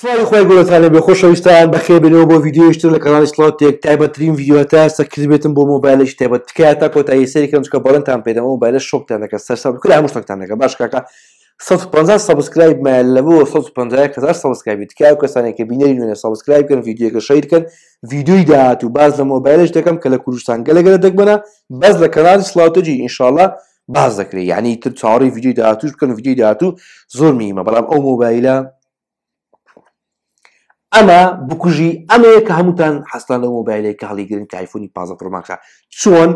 سڵی خۆی گوڵەتانە بێ خۆشەویستان بەخێ بنەوە بۆ ویددیوشتر لە کەنالی سڵاتێک تایبەترین ویددیوەتە سەکردبێتم بۆ مۆبایلش تایبەت تکایە تا کۆتایی سەریکەم چکە بەڵندتان پێدەمە موبایلە شۆکتانەکە سەرسا کرا مشتەکتانەکە باش کاکە 150 سبسکرایب مەلەوە 150 هزار سبسکرایبی تکایە کەسانێککە بینەری نوێنە سبسکرایب کردن ویددیوەکە شیرکەن ویددیوی داات و باز لە مۆبایلش دەکەم کە لە کوردستان گەلەگەرە دەکبنە بەس لە کەنالی سڵاتەجی ئینشاالله باز دەکرێت یعنی تر چاڕی ویددیوی داهاتوش بکەن ویددیوی داهاتوو زۆر میمە بەڵام ئەو مۆبایلە ئەمە بکوژی ئەمەیە کە هەمووتان حستان لە مۆبایلی کە هەڵیگرن تایفۆنی پازە پرۆماکسا چۆن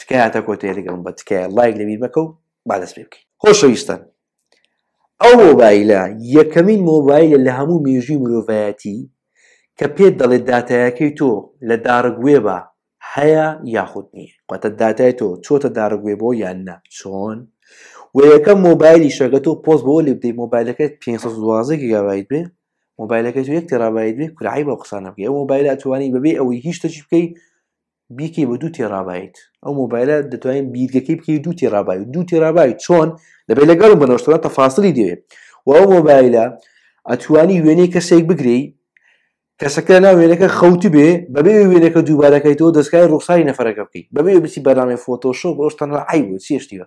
تکایاتە کۆتێ لەگەڵم بە تکایە لایک لەبیر بکە و با دەست پێ بکەین خۆشەویستان ئەو مۆبایلە یەکەمین مۆبایلە لە هەموو مێژوی مرۆڤایەتی کە پێت دەڵێ دااتایەکەی تۆ لە دارگوێبە هەیە یاخود نییە قوتە دااتای تۆ چۆتە دارگوێ بۆ یاننا چۆن و یەکەم مۆبایلی شەگەت و پۆست بۆ لێ بدەی مۆبایلەکەت 512 گیگابایت بێ مۆبایلەکەی تو یەک تێرابایی دوێ کورعی بە قسانە بکە ئەو مۆبایلە توانی بەبێ ئەوەی هیچ تەچی بکەیت بیکەی بە دوو تێرابایت ئەو مۆبایلە دەتوانین بیرگەکەی بکەی دوو تێرابایی دوو تێرابایی چۆن دەبێت لەگەڵ بنەوەشتەوە تەفاصلی دەوێت و ئەو مۆبایلە ئەتوانی وێنەی کەسێک بگری کەسەکە نا وێنەکە خەوتی بێ بەبێ وێنەکە دووبارەکەیتەوە دەستکای ڕوخساری نەفرەکە بکەیت بەبێ بچی بەرامێ فۆتۆشۆ بەۆشتان ئای بۆ چێشتیوە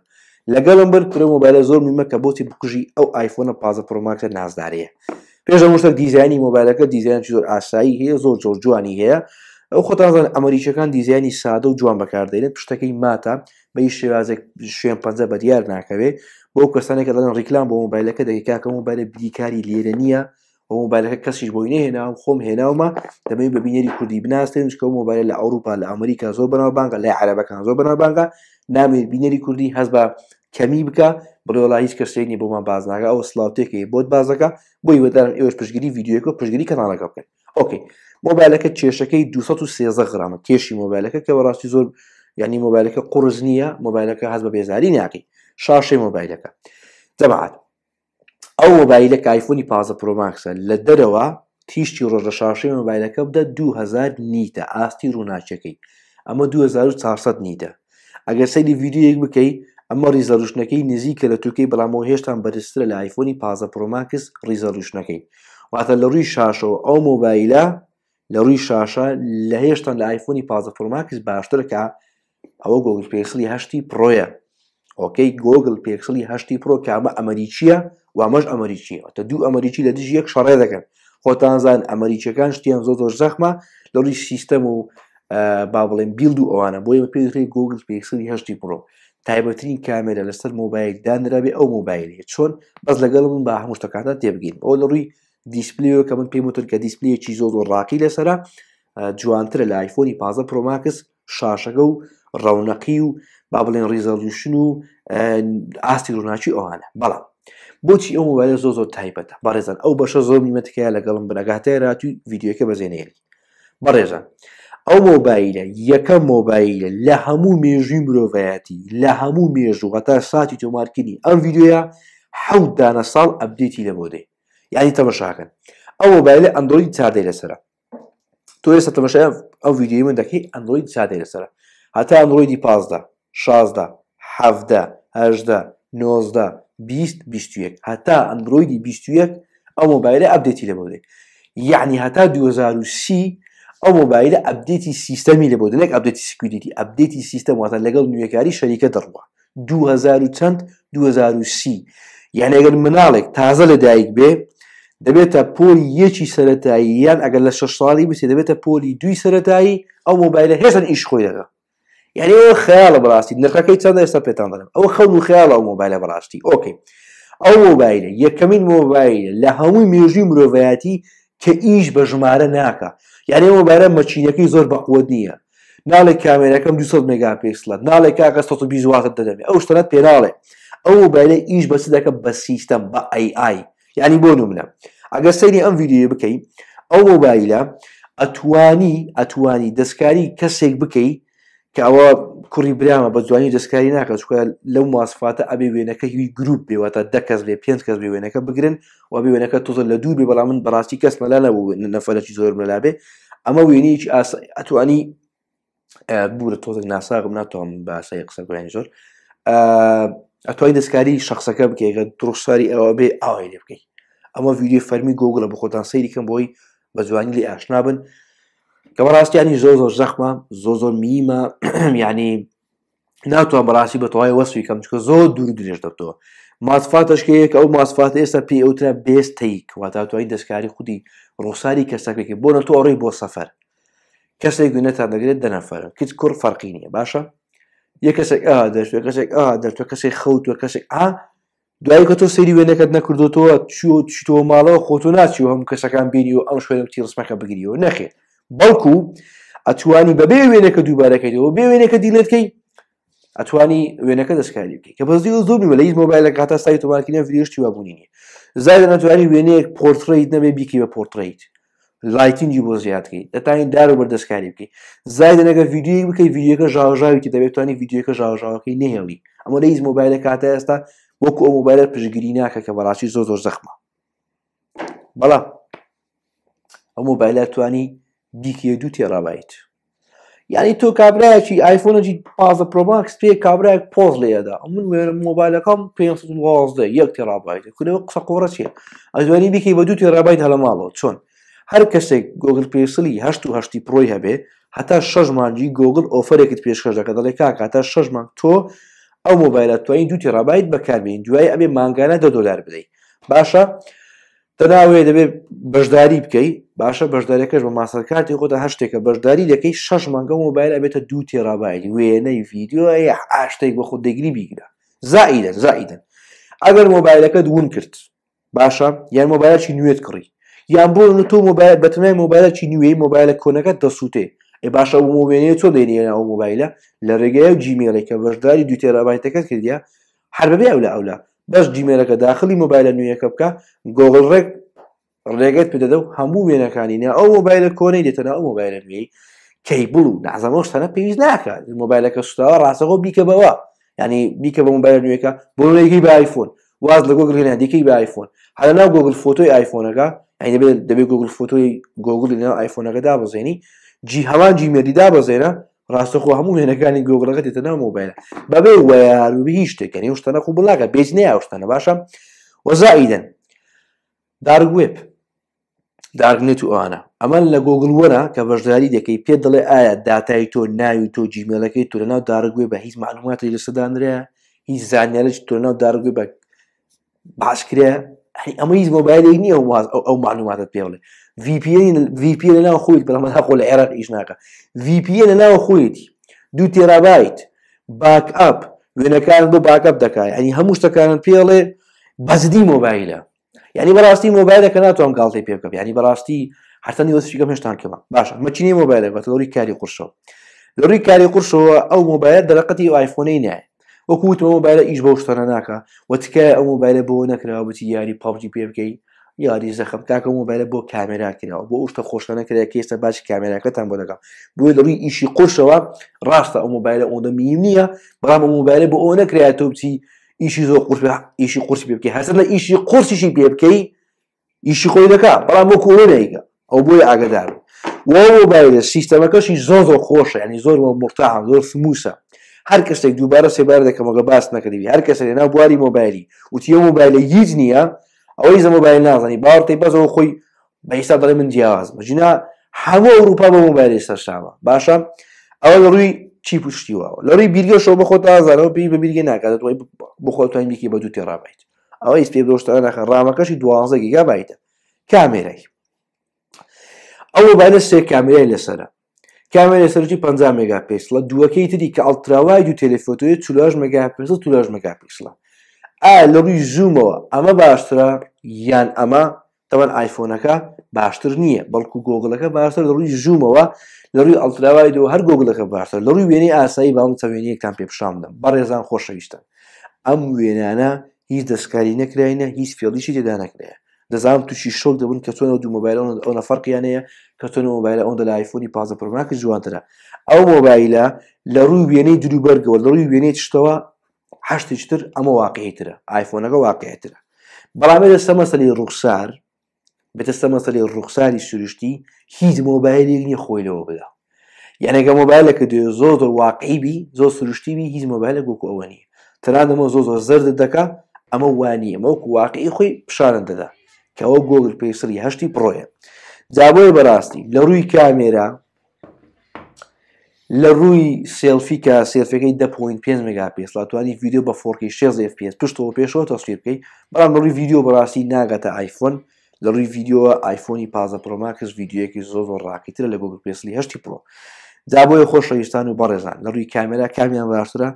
لەگەڵم بەر پرە مۆبایلە زۆر میمەکە بۆتی بکوژی ئەو آیفۆنە پازە پرۆماکتە نازدارەیە. پێشە مشتێک دیزانی مۆبایلەکە دیزیان زۆر ئاسایی هەیە زۆر زۆر جوانی هەیە ئەو خۆتانزان ئەمریکەکان دیزیانی سادە و جوان بەکاردێنێت پشتەکەی ماتە بەی شێوازێک شوێن پ بە دیار ناکەوێت بۆ کەسانێک کە دەڵێن ڕیکلام بۆ مۆبایلەکە دەیکاکە مۆبایلە بیکاری لێرە نییە بۆ مۆبایلەکە کەسیش بۆی نهێنا و خۆم هێناومە دەمەوێت بە بینێری کوردی بناستێن چکە مۆبایل لە ئەوروپا لە ئەمریکا زۆر بەناوبانگە لای عربەکان زۆر بەناوبانگە نامێت بینێری کوردی هەز بە کەمی بکە بڵێوەڵا هیچ کەسێنی بۆمان بازناگە ئەو سلااوتێکی بۆت بازەکە بۆی وەدارم ئێوەش پشگیری یددیوەکە پشگیری کەناڵەکە بکەن ئۆکەی مۆبایلەکە کێشەکەی 213 گرامە کێشی مۆبایلەکە کە بەڕاستی زۆر ینی مۆبایلەکە قرز نییە مۆبایلەکە هەز بە بێزاری ناکەی شاشەی مۆبایلەکە دەبعات ئەو مۆبایلە کایفۆنی پازە پرۆماکسە لە دەرەوە تیشتی ڕۆژە شاشەی مۆبایلەکە بدە 2000 نیتە ئاستی ڕووناچەکەی ئەمە 2400 نیتە ئەگەر سەیری یددیوەک بکەیت ئەمە ریزەلوشنەکەی نزیکە لە توکەی بەڵامەوە هێشتان بەرزترە لە آیفۆنی پازە پرۆماکس ریزەلوشنەکەی واتە لە ڕووی شاشەوە ئەو مۆبایلە لە ڕووی شاشە لە هێشتان لە آیفۆنی پازە پرۆماکس باشترکە ئەوە گۆگل پێکسلی هەشتی پرۆیە ئۆکەی گۆگل پێکسلی هەشتی پرۆ کامە ئەمریکیە وامەش ئەمریکی تە دوو ئەمریکی لە دژ یەک شەڕێ دەکەن خۆتانزان ئەمریکیەکان شتیان زۆ زۆر زەخمە لە ڕووی سیستەم و با بڵێن بیلد و ئەوانە بۆیمە پێ گوگل پێکسلی هەشتی پرۆ تایبەترین کامێرە لەسەر مۆبایل دانرابێ ئەو مۆبایلی چۆن بەس لەگەڵ من با هەموو شتەکاندا تێبگین ئەو لە ڕووی دیسپلیەوە کە من پێم وتر کە دیسپلەیەکی زۆ زۆر ڕاکی لەسرە جوانترە لە آیفۆنی پازە پرۆماکس شاشەکە و ڕەونەقی و با بڵێن ریزەلیوشن و ئاستی ڕووناچی ئەوانە بەڵام بۆچی ئەو مۆبایلە زۆ زۆر تایبەتە بەڕێزان ئەو بەشە زۆر نیمەتکە لەگەڵم بنەگاتەیە ڕاتی ویددیوەکە بەزێنێری بەڕێژە ئەو مۆبایلە یەکە مۆبایلە لە هەموو مێژوی مرۆڤایەتی لە هەموو مێژوو هەتا ساتی تۆمارکردنی ئەم یددیوە حەوت دانە ساڵ ئەبدێتی لە بۆ دێ یعنی تەمەشاکەن ئەو مۆبایلە ئەندروۆی چاردەی لەسرە تۆ ێستا تەمەشا ئەو یددیوی من دەکەی ئەندروۆی چادەی لەسرە هەتا ئەندروۆیدی پازدا شازدا حەفدە هەژدە نۆزدا بیست بیستویەک هەتا ئەندروۆیدی بیستویەک ئەو مۆبایلە ئەبدێتی لە بۆ دێ یعنی هەتا 2030 ئەو مۆبایلە ئەبدێتی سیستەمی لە بۆ دنێک ئەبدێتی سکوریتی ئەبدێتی سیستم واتە لەگەڵ نوێکاری شەریکە دەڕوە 2000 چەند 2030 یانەگەر مناڵێک تازە لەدایک بێ دەبێتە پۆلی یەکی سەتایی یان ئەگەر لە شش ساڵی بچێت دەبێتە پۆلی دوی سەتایی ئەو مۆبایلە هێزن ئیش خۆی دەگە یعنی ئەو خیاڵە بەڕاستی نرخەکەی چەند ئێستا پێتان دەڵم ئەو خەڵ و خیاڵە ئەو مۆبایلە بەڕاستی ئۆکەی ئەو مۆبایلە یەکەمین مۆبایل لە هەمووی مێژوی مرۆڤایەتی کە ئیش بە ژمارە ناکە یعنی مۆبایلە مەچینەکەی زۆر بەقوە نییە ناڵێک کامێرەکەم 200 مگا پێسلە ناڵێک کاکە 120واتت دەدەمێ ئەو شتەنەت پێناڵێ ئەو مۆبایلە ئیش بەس دەکە بە سیستەم بە AI یعنی بۆ نمونە ئەگەر سەری ئەم ویددیو بکەین ئەو مۆبایلە ئەتوانی ئەتوانی دەستکاری کەسێک بکەیت کە ئەوە کوڕی برامە بە جوانی دەستکاری ناکە چکە لەو ماسفاتە ئەبێ وێنەکە هیوی گروپ بێواتە دەکەس لێ پێنج کەس بێ وێنەکە بگرن و بێ وێنەکە تۆزە لە دوور بێ بەڵام من بەڕاستی کەس مەلا نەبوو نەفەرەکی زۆر مەلابێ ئەمە وێنی ئەتوانی بورە تۆزێک ناساغم ناتوانم باسای قسەگویان زۆر ئەتوانی دەستکاری شخصەکە بکەیگە درۆشاری ئەوە بێ ئاوای لێ بکەیت ئەمە ویدیو فەرمی گۆگڵە بە خۆتان سەیری کەم بۆی بە جوانی لێ ئاشنا بن کە بەڕاستیانی زۆ زۆر زەخمە زۆ زۆر میمە ینی ناتوان بەڕاستی بە توای وەسوی کەم چکە زۆر دوور درێژ دەبتەوە ماسفاتشکەیەک ئەو ماسفات ئێستا پێ ئەوترا بێستیک واتاتوانی دەستکاری خودی ڕۆساری کەسەکەی بۆ نەتۆ ئەوڕێی بۆ سەفەر کەسێک گوێنەتان دەگرێت دەنەفەرە کچ کوڕ فەرقی نیە باشە یە کەسێک دەشتێ کەسێک دەرتوە کەسێک خەوتوە کەسێک ئا دوایی کە تۆ سری وێنەکەت نەکردو تۆ چوە چیتۆ ماڵەوە خۆتو ناچی و هەم کەسەکان بینی و ئەم شوێنم تیرسمەکە بگریەوە نەخێت بەڵکو ئەتوانی بەبێ وێنەکە دووبارەکەیتەوە بێ وێنەکە دیلێتکەی ئەتوانی وێنەکە دەستکاری بکەی کە بەزی زۆر بە لەیت مۆبایل لە کاتا سای تۆمارکینە فریشتی وابوونینی زیادە ناتوانانی وێنەیەک پۆرتریت نەبێ بیکی بە پۆرتریت لایتینگی بۆ زیاتکەی دەتانی دارو بەردەستکاری بکەی زایدە نەگە ویدیوی بکەی ویدیوەکە ژاژاویکی دەبێتوانانی ویدیوەکە ژاژاوەکەی نهێڵی ئەمە لەیز مۆبایلە کاتە ئێستا وەکو ئەو مۆبایلە پشگیری ناکە کە بەڕاستی زۆر زۆر زەخمە بەڵام ئەو مۆبایلە توانی دیکە دو تێرابیت یعنی تۆ کابراایکی آیفۆنەجی پازە پرۆماکس پێ کابراایك پۆز لێدا من وێرم مۆبایلەکەم پێ یەک تێرابیت کوەوە قسە قۆڕە چێ ئەزوانی دیکەی بە دوو تێرابیت هەلە ماڵەوە چۆن هەر کەسێک گۆگل پێسلی هەشت و هەشتی پرۆی هەبێ هەتا شەش مانجی گۆگل ئۆفرێکت پێشکەشەکە دەڵێ کاکاتە شەش مانگ تۆ ئەو مۆبایلەت توانی دوو تێرابیت بەکاربیین دوای ئەبێ ماگانە دە دۆلار بدەیت باشە؟ تەناوێ دەبێت بەشداری بکەیت باشە بەشدارەکەش بە ماسەرکارتی خۆدا هەشتێکە بەشداری دەکەی شش مانگە مۆبایل ئەبێتە دوو تێڕابایلی وێنەی ڤیددیۆ ئاشتێک بە خۆ دەگری بیگرە زائیدە زائیدن ئەگەر مۆبایلەکە دوون کرد باشە یان مۆبایلکی نوێت کڕی یان بۆ تۆ مۆبایل بەتەنای مۆبایلکی نوێی مۆبایلە کۆنەکە دەسووتێ ێ باشە مۆبێنێت تۆ دێنێنە ئەو مۆبایلە لە ڕێگەی و جیمێڵێکە بەشداری دو تێرابایتەکەت کردیا هەر بەبێ ئەو لە ئەولا بەش جیمێلەکە داخلی مۆبایلە نوێیەکە بکە گۆگل ڕێک ڕێگەت پێدەدە و هەموو وێنەکانی نیا ئەو مۆبایلە کۆنەی دێتەنا ئەو مۆبایلە نوێی کەیبڵ و نازەمەوە شتەنە پێویست ناکات مۆبایلەکە شتەوە ڕاستەەوە بیکە بەوە ینی بیکە بە مۆبایل نوێەکە بۆ ڕێگەی بە آیفۆن واز لە گۆگل هێنادیکەی بە آیفۆن هەلا ناو گۆگل فۆتۆی آیفۆنەکە ئەینەبێت دەبێت گوگل فۆتۆی گۆگل لەناو آیفۆنەکە دابزێنی جی هەوان جیمێدی دابزێنە ڕاستەخۆ هەموو هێنەکانی گۆگرەکە دێتە ناو مۆبایلە بەبێ وەیاروبی هیچ شتێکەکەنی و شتەنە خۆ بڵاگە بێج نیا شتەنە باشە وەزائیدن دارگوێب دارگنێت و ئەوانە ئەمەل لە گۆگلوەرە کە بەشداری دەکەی پێ دەڵێ ئایا دااتای تۆ ناوی تۆ جیمێلەکەی تو لەناو دارگوێ بە هیچ معلوماتی لە سەدانرەیە هیچ زانیارەش تۆ لەناو دارگوێ بە باشکرێ ئەمە هیچ مۆبایلێک نییە ئەو معلوماتت پێ بڵێ VPN لە ناو خۆیت بەڵمەدا خۆ لە عێراق ئیش ناکە VPN لە ناو خۆیتی دوو تێرابیت باک ئەپ وێنەکان بۆ باکەپ دەکای ئەنی هەموو شتەکانت پێڵێ بەزدی مۆبایلە یعنی بەڕاستی مۆبایلە کە ناتوان گاڵی پێ بکەم ینی بەڕاستی هەرتەنی وەسیگەم هێشتان کەمە باشە مەچینی مۆبایلە بە لەوری کاری قورشەوە لەڕووی کاری قورشەوە ئەو مۆبایل دەرەقەتی آیفۆنەی نایە وەکووت مۆبایلە ئیش بەو شتەنە ناکە وتکای ئەو مۆبایلە بۆ نەکراوە بتی یاری پاوجی پێ بکەیت یاری زەخم کاکەم موبایلە بۆ کامێرا کراوە بۆ شتە خۆشانە کرا کێستە باش کامێراکەتان بۆ دەگەم بۆی ڕووی ئیشی قۆشەوە ڕاستە ئەو موبایلە ئەوە میم نییە بەڵام موبایلە بۆ ئەو نەکراتە بچی ئیشی زۆر قورس ئیشی قورسی پێ بکە هەسەر لە ئیشی قورسیشی پێ بکەی ئیشی خۆی دەکا بەڵام وەکو نەیگە ئەو بۆی ئاگدار وە موبایلە سیستەمەکەشی زۆر زۆر خۆشە ینی زۆر مرتاحم زۆر سموسە هەر کەسێک دووبارە سێبار دەکەمەگە باس نەکردوی هەر کەسێک ناو بواری مۆبایلی وتیە مۆبایلە هیچ نییە ئەوەی زە مۆبایل نازانی باوەڕی بەزەوە خۆی بە ئێستا دەڵێ من جیاز بەژینا هەموو ئەوروپا بە مۆبایل ئێستا شاوە باشە ئەوە لە ڕووی چی پشتیوە لە ڕووی بیرگەشەوە بەخۆت ئازارەوە پێی بە بیرگە ناکاتێت وای بخۆتوان بیکی بە دوو تێڕابیت ئەوە ئیس پێ دۆشتە ناخ ڕامەکەشی دوازە گیگا بایتە کامێرەی ئەو مۆبایلە سێ کامێرای لەسرە کامێرە سەرجی 5 مگاپیکسلە دووەکەی تری کە ئەڵتراوای دو تەلفۆتۆی چولاژ مگاپیکسل تولاژ مگاپیکسلە ئا لە ڕووی زوومەوە ئەمە باشترە یان ئەمە تەوان ئایفۆنەکە باشتر نییە بەڵکو گۆگڵەکە باشتر لە ڕووی زوومەوە لە ڕووی ئەڵتراوای دەوە هەر گۆگلەکە باشتر لە ڕووی وێنەی ئاسایی باوم تەوێنیەکان پێپشاندە بە ڕێزان خۆشەویستە ئەم وێنانە هیچ دەستکاری نەکراینە هیچ فێڵیشی تێدا نەکرێت دەزانم تووشی شۆک دەبن کە تۆنەوە دوو مۆبایل ئەوە فەرقییانەیە کە تۆن مۆبایلە ئەوەندە لە آیفۆنی پازە پرماکە جوانترە ئەو مۆبایلە لە ڕووی وێنەی دروبەرگەوە لە ڕووی وێنەی شتەوە هەشتیشتر ئەمە واقعیترە آیفۆنەکە واقعێترە بەڵامێ دەستە مەسەلی ڕوخسار بتەستە مەسەلی ڕوخساری سروشتی هیچ مۆبایلی نیە خۆی لەوە بدا یانەگە مۆبایلەکە دوێ زۆر زۆر واقعیبی زۆر سروشتیبی هیچ مۆبایلە گوکو ئەوە نیە تەنانەمە زۆ زۆر زرد دەکا ئەمە وانیە مەوکو واقعی خۆی پیششانن دەدا کەەوە گۆگل پێسری هەشتی پرۆیە جابۆی بەڕاستی لە ڕووی کامێرا لە ڕووی سلفیکە سرفەکەی دە پوین پێ مگاپیسلاتوانی ویددیو بە فۆرکی 6 FPS پشتەوە پێشەوە تەسویر بکەی بەڵام لە ڕووی ویددیو بەڕاستی ناگاتە آیفۆن لە ڕووی ویددیوە آیفۆنی پازە پرۆماکس ویددیوەکی زۆر زۆر ڕاکیترە لە گوگل پێسلی هەشتی پرۆ دابۆی خۆشەویستان و بەڕێزان لە ڕووی کامێرا کامیان باشترە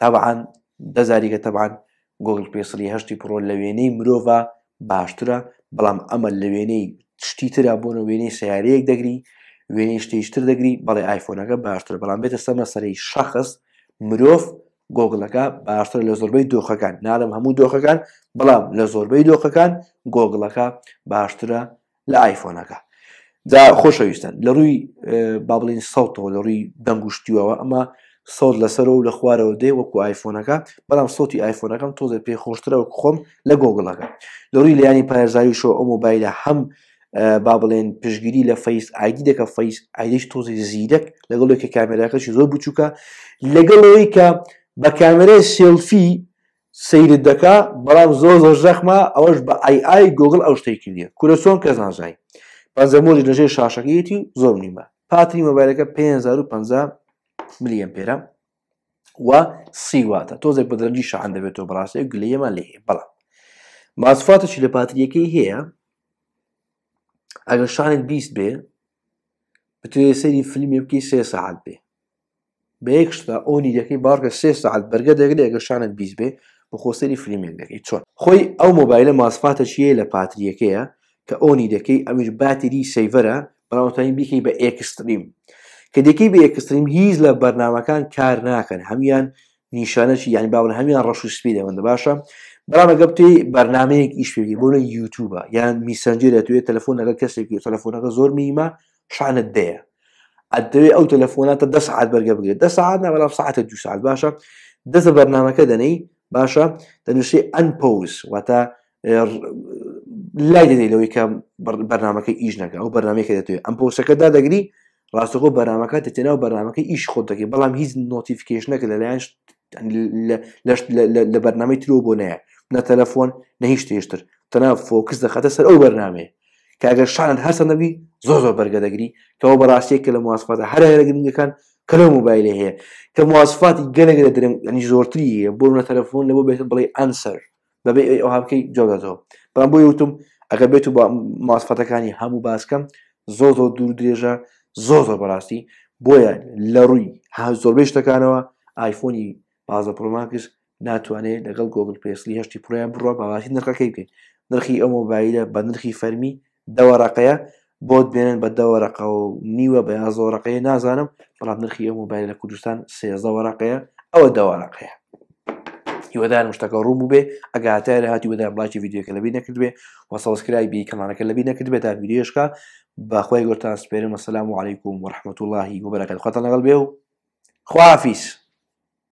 تابعاان دەزاریکە تەبان گوگل پێسلی هەشتی پرۆ لە وێنەی مرۆڤ باشترە بەڵام ئەمە لە وێنەی شتی ترا بۆنە وێنەی سیارەیەک دەگری وێنی شتیشتر دەگری بەڵێ آیفۆنەکە باشتر بەڵام بێتە سەمە سەری شەخص مرۆڤ گۆگڵەکە باشتر لە زۆربەی دۆخەکان نالم هەموو دۆخەکان بەڵام لە زۆربەی دۆخەکان گۆگڵەکە باشترە لە آیفۆنەکە دا خۆشەویستن لە ڕووی با بڵین سەوتەوە لە ڕووی دەنگشتیەوە ئەمە سەوت لەسەرەوە و لە خوارەوە دێ وەکو آیفۆنەکە بەڵام سوتی آیفۆنەکەم تۆزە پێ خۆشترەوە خۆم لە گۆگڵەکە لەڕووی لەیانی پارێزایی شۆ ئەو مۆبایلە هەم با بڵێن پشگیری لە فەیس ئایدی دەکە فەیس ئایدش تۆزی زیرەک لەگەڵ کە کامێراەکەشی زۆر بچووکە لەگەڵەوەی کە بە کامێرە سلفی سیرت دەکا بەڵام زۆر زۆر زەخمە ئەوەش بە ئایآی گۆگل ئەو شتێکیە کورە چۆن کەس نازای پەنجەمۆلی لەژێ شاشەکەیەتی زۆر نیمە پاتری مۆبایلەکە 550 میلیۆن پێرە و سیواتە تۆزێک بە دەرەنجی شان دەبێتەوە بەڕاستی گلەیەمە لێ بەڵام ماسفاتەشی لە پاتریەکەی هەیە ئەگەر شانێک بیست بێ بتوێ سەری فلیمێ بکەی سێ سعات بێ بەیەکشتا ئۆنی یەکەی بارکە سێ سعات بەرگە دەگرێ ئەگە شانت بیست بێ بە خۆسەری فلیمێک دەکەی چۆن خۆی ئەو مۆبایلە ماسفاتە چیە لە پاتریەکەیە کە ئۆنی دەکەی ئەمیش باتری سەیڤەرە بەڵامتوانین بیکەی بە ئێکستریم کە دەکەی بە ئێکستریم هیچ لە بەرنمەکان کار ناکەن هەمان نیشانەی یانی باون هەمان ڕەش و سپی دەوەندە باشە بەڵام ئەگە بتوی بەرنمەیەک ئیشێکی بۆ لە یوتوبە یان میسەنجێرە توێ تەلفۆنەکە کەسێکی تەلفۆنەکە زۆر میمە شانت دەیە ئەدەوێت ئەو تەلفۆناتە دە سعات بەرگە بگرێت دە سعات نە بەڵام ساعتە دو ساعت باشە دەسە بەرنمەکە دەنەی باشە دەنووسی ئەن پۆز واتە لای دەدەی لەوەی کە بەرنمەکە ئیژنەکە ئەو بەرنمەکە دەتوێت ئەم پۆسەکەدا دەگری ڕاستەخۆ بەرنمەکە دەتێنەوە بەرنمەکەی ئیش خۆت دەکەی بەڵام هیچ نۆتیفیکیشنەکە لەلایەن لە بەرنمەی ترۆ بۆ نەیە نە تەلەفۆن نە هیچ تێشتر تەنا فۆکس دەخەتە سەر ئەو بەرنامێ کاگەر شانت هەرسە نەبی زۆ زۆر بەرگەدەگری کەەوە بەڕاستەیە کە لە مواسفاتە هەر هەرەگرنگەکان کە لەو موبایلێ هەیە کە مواسفاتی گەنەگرە درێن ئەنی زۆرتریە بۆ نە تەلەفۆن لەبوو بێت بڵێ ئەنسەر بەبێ ئەوهابکەی جۆگاتەوە بەڵام بۆ وتم ئەگە بێت و بە ماسفەتەکانی هەموو باسکەم زۆ زۆر دوور درێژە زۆ زۆر بەڕاستی بۆیە لە ڕووی ها زۆربەی شتەکانەوە ئایفۆنی بازە پرۆماکس ناتوانێت لەگەڵ گۆگل پێسلی هەشتی پرۆیان بڕە باواتی نرخەکەی بکەین نرخی ئەو مۆبایلە بە نرخی فەرمی دەوەڕقەیە بۆت بێنن بە دەوەرەقە و نیوە بە یازۆڕقەیە نازانم بەڵام نرخی ئەو مۆبایل لە کوردستان سێزەوەڕقەیە ئەوە دەوەرەقەیە هیوەدان شتەکە ڕوم بێ ئەگاتایە هاتی بەدا بڵاکی یددیوکە لەبی نەکردێ وەسەڵسکرای بی کەمانەکە لەبی نەکردبێت تا ویدیشکە بەخوای گۆرتان سپێرم مەسەسلام و عیکم وەرحمەت اللهی وبەرەکەت خواتە لەگەڵ بێ و خوافیس